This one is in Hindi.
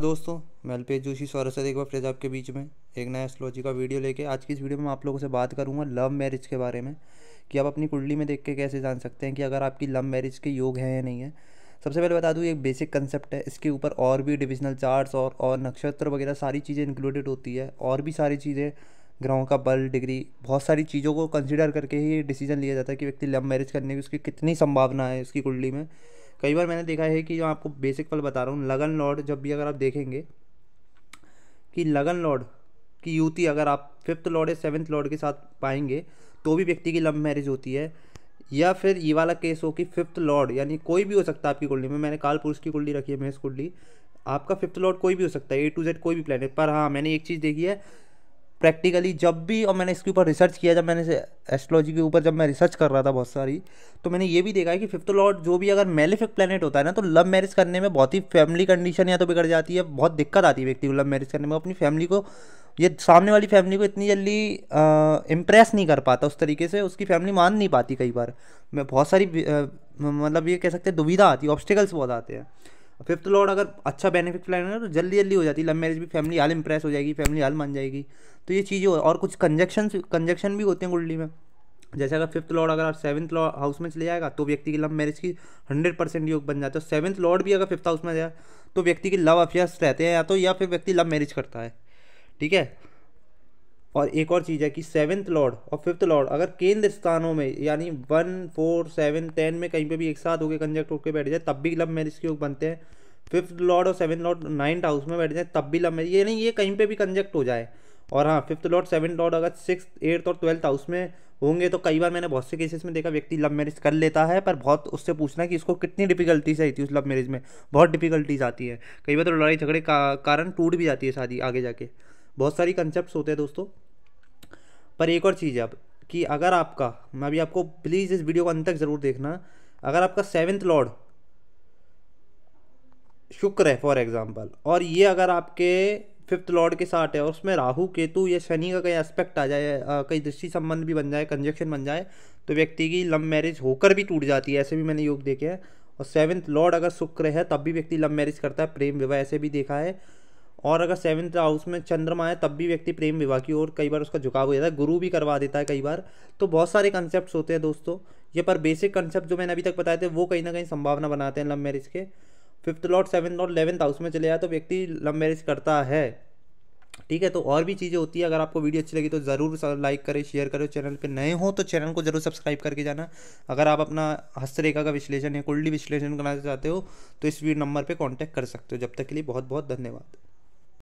दोस्तों मैं अल्पेश जोशी सौरसद एक बार फिर आपके बीच में एक नया एस्ट्रोलॉजी का वीडियो लेके आज की इस वीडियो में मैं आप लोगों से बात करूंगा लव मैरिज के बारे में कि आप अपनी कुंडली में देख के कैसे जान सकते हैं कि अगर आपकी लव मैरिज के योग हैं या नहीं है सबसे पहले बता दूँ एक बेसिक कंसेप्ट है इसके ऊपर और भी डिविजनल चार्ट और और नक्षत्र वगैरह सारी चीज़ें इंक्लूडेड होती है और भी सारी चीज़ें ग्रहों का बल डिग्री बहुत सारी चीज़ों को कंसिडर करके ही डिसीजन लिया जाता है कि व्यक्ति लव मैरिज करने की उसकी कितनी संभावना है उसकी कुंडली में कई बार मैंने देखा है कि जो आपको बेसिक पल बता रहा हूँ लगन लॉर्ड जब भी अगर आप देखेंगे कि लगन लॉर्ड की युति अगर आप फिफ्थ लॉर्ड या सेवन्थ लॉर्ड के साथ पाएंगे तो भी व्यक्ति की लव मैरिज होती है या फिर ये वाला केस हो कि फिफ्थ लॉर्ड यानी कोई भी हो सकता है आपकी कुंडली में मैंने काल पुरुष की कुंडली रखी है महेश कुंडली आपका फिफ्थ लॉर्ड कोई भी हो सकता है ए टू जेड कोई भी प्लानट पर हाँ मैंने एक चीज़ देखी है प्रैक्टिकली जब भी और मैंने इसके ऊपर रिसर्च किया जब मैंने एस्ट्रोलॉजी के ऊपर जब मैं रिसर्च कर रहा था बहुत सारी तो मैंने ये भी देखा है कि फिफ्थ लॉर्ड जो भी अगर मेलिफिक प्लानट होता है ना तो लव मैरिज करने में बहुत ही फैमिली कंडीशन या तो बिगड़ जाती है बहुत दिक्कत आती है व्यक्ति को लव मैरिज करने में अपनी फैमिली को ये सामने वाली फैमिली को इतनी जल्दी इम्प्रेस नहीं कर पाता उस तरीके से उसकी फैमिली मान नहीं पाती कई बार मैं बहुत सारी मतलब ये कह सकते हैं दुविधा आती है ऑब्स्टिकल्स बहुत आते हैं फिफ्थ लॉर्ड अगर अच्छा बेनिफिट प्लान है तो जल्दी जल्दी हो जाती है लव मैरिज भी फैमिली हाल इंप्रेस हो जाएगी फैमिली हाल मान जाएगी तो ये चीज़ें और कुछ कंजक्शन कंजक्शन भी होते हैं गुडली में जैसे अगर फिफ्थ लॉर्ड अगर आप सेवन्थ लॉ हाउस में चले जाएगा तो व्यक्ति की लव मैरिज की हंड्रेड परसेंट योग बन जाता है सेवन्थ लॉर्ड भी अगर फिफ्थ हाउस में जाए तो व्यक्ति की लव अफेयर्स रहते हैं या तो या फिर व्यक्ति लव मैरिज करता है ठीक है और एक और चीज़ है कि सेवन्थ लॉर्ड और फिफ्थ लॉर्ड अगर केंद्र स्थानों में यानी वन फोर सेवन टेन में कहीं पे भी एक साथ होकर कंजक्ट होकर बैठ जाए तब भी लव मैरिज के योग बनते हैं फिफ्थ लॉर्ड और सेवन्थ लॉर्ड नाइन्थ हाउस में बैठ जाए तब भी लव मैरिज ये नहीं ये कहीं पे भी कंजक्ट हो जाए और हाँ फिफ्थ लॉर्ड सेवन्थ लॉर्ड अगर सिक्स एट्थ और ट्वेल्थ हाउस में होंगे तो कई बार मैंने बहुत से केसेस में देखा व्यक्ति लव मैरिज कर लेता है पर बहुत उससे पूछना कि इसको कितनी डिफिकल्टीज आई थी उस लव मैरिज में बहुत डिफिकल्टीज आती है कई बार तो लड़ाई झगड़े का कारण टूट भी जाती है शादी आगे जाके बहुत सारी कंसेप्ट होते हैं दोस्तों पर एक और चीज़ है अब कि अगर आपका मैं अभी आपको प्लीज़ इस वीडियो को अंत तक ज़रूर देखना अगर आपका सेवन्थ लॉर्ड शुक्र है फॉर एग्ज़ाम्पल और ये अगर आपके फिफ्थ लॉर्ड के साथ है और उसमें राहु केतु या शनि का कहीं एस्पेक्ट आ जाए कहीं दृष्टि संबंध भी बन जाए कंजक्शन बन जाए तो व्यक्ति की लव मैरिज होकर भी टूट जाती है ऐसे भी मैंने योग देखे हैं और सेवन्थ लॉर्ड अगर शुक्र है तब भी व्यक्ति लव मैरिज करता है प्रेम विवाह ऐसे भी देखा है और अगर सेवन्थ हाउस में चंद्रमा है तब भी व्यक्ति प्रेम विवाह की ओर कई बार उसका झुकाव हो जाता है गुरु भी करवा देता है कई बार तो बहुत सारे कंसेप्ट होते हैं दोस्तों ये पर बेसिक कंसेप्ट जो मैंने अभी तक बताए थे वो कहीं ना कहीं संभावना बनाते हैं लव मैरिज के फिफ्थ लॉर्ड सेवन्थ और इलेवंथ हाउस में चले जाए तो व्यक्ति लव मैरिज करता है ठीक है तो और भी चीज़ें होती है अगर आपको वीडियो अच्छी लगी तो ज़रूर लाइक करें शेयर करें चैनल पे नए हो तो चैनल को जरूर सब्सक्राइब करके जाना अगर आप अपना हस्तरेखा का विश्लेषण या कुंडली विश्लेषण करना चाहते हो तो इस वीडियो नंबर पर कॉन्टैक्ट कर सकते हो जब तक के लिए बहुत बहुत धन्यवाद